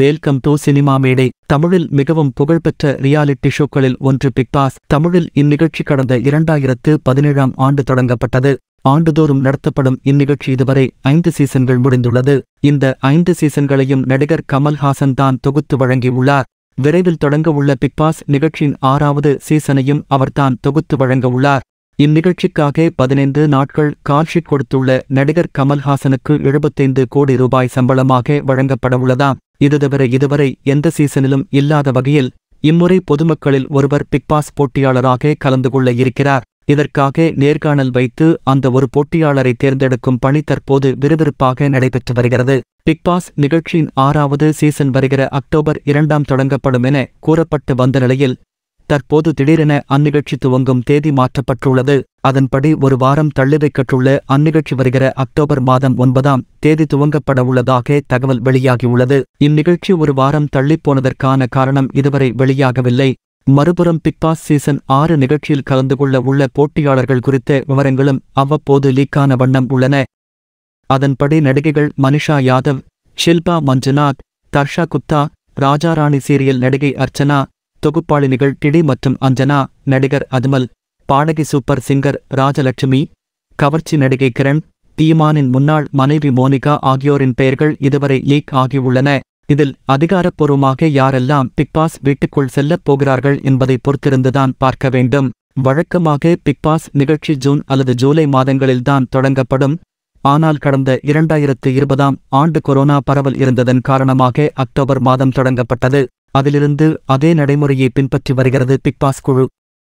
welcome to cinema மேடை தமிழில் மிகவும் புகழ்பெற்ற ரியாலிட்டி ஷோக்களில் ஒன்று பிக் பாஸ் தமிழில் இந்நிகழ்ச்சி கடந்த இரண்டாயிரத்து பதினேழாம் ஆண்டு தொடங்கப்பட்டது ஆண்டுதோறும் நடத்தப்படும் இந்நிகழ்ச்சி இதுவரை ஐந்து சீசன்கள் முடிந்துள்ளது இந்த ஐந்து சீசன்களையும் நடிகர் கமல்ஹாசன் தான் தொகுத்து வழங்கியுள்ளார் விரைவில் தொடங்கவுள்ள பிக் பாஸ் நிகழ்ச்சியின் ஆறாவது சீசனையும் அவர்தான் தொகுத்து வழங்கவுள்ளார் இந்நிகழ்ச்சிக்காக பதினைந்து நாட்கள் கால்ஷீட் கொடுத்துள்ள நடிகர் கமல்ஹாசனுக்கு எழுபத்தைந்து கோடி ரூபாய் சம்பளமாக வழங்கப்படவுள்ளதாம் இது தவிர இதுவரை எந்த சீசனிலும் இல்லாத வகையில் இம்முறை பொதுமக்களில் ஒருவர் பிக்பாஸ் போட்டியாளராக கலந்து கொள்ள இருக்கிறார் இதற்காக நேர்காணல் வைத்து அந்த ஒரு போட்டியாளரை தேர்ந்தெடுக்கும் பணி தற்போது விறுவிறுப்பாக நடைபெற்று வருகிறது பிக்பாஸ் நிகழ்ச்சியின் ஆறாவது சீசன் வருகிற அக்டோபர் இரண்டாம் தொடங்கப்படும் என கூறப்பட்டு வந்த நிலையில் தற்போது திடீரென அந்நிகழ்ச்சி துவங்கும் தேதி மாற்றப்பட்டுள்ளது அதன்படி ஒரு வாரம் தள்ளி வைக்கப்பட்டுள்ள அந்நிகழ்ச்சி வருகிற அக்டோபர் மாதம் ஒன்பதாம் தேதி துவங்கப்பட உள்ளதாக தகவல் வெளியாகியுள்ளது இந்நிகழ்ச்சி ஒரு வாரம் தள்ளிப்போனதற்கான காரணம் இதுவரை வெளியாகவில்லை மறுபுறம் பிக்பாஸ் சீசன் ஆறு நிகழ்ச்சியில் கலந்து கொள்ள உள்ள போட்டியாளர்கள் குறித்த விவரங்களும் அவ்வப்போது லீக்கான வண்ணம் உள்ளன அதன்படி நடிகைகள் மனிஷா யாதவ் ஷில்பா மஞ்சுநாத் தர்ஷா குப்தா ராஜாராணி சீரியல் நடிகை அர்ச்சனா தொகுப்பாளினிகள் டிடி மற்றும் அஞ்சனா நடிகர் அதுமல் பாடகி சூப்பர் சிங்கர் ராஜலட்சுமி கவர்ச்சி நடிகை கிரண் தீமானின் முன்னாள் மனைவி மோனிகா ஆகியோரின் பெயர்கள் இதுவரை லீக் ஆகியுள்ளன இதில் அதிகாரப்பூர்வமாக யாரெல்லாம் பிக்பாஸ் வீட்டுக்குள் செல்லப் போகிறார்கள் என்பதை பொறுத்திருந்துதான் பார்க்க வேண்டும் வழக்கமாக பிக்பாஸ் நிகழ்ச்சி ஜூன் அல்லது ஜூலை மாதங்களில்தான் தொடங்கப்படும் ஆனால் கடந்த இரண்டாயிரத்து இருபதாம் ஆண்டு கொரோனா பரவல் இருந்ததன் காரணமாக அக்டோபர் மாதம் தொடங்கப்பட்டது அதிலிருந்து அதே நடைமுறையை பின்பற்றி வருகிறது பிக்பாஸ் குழு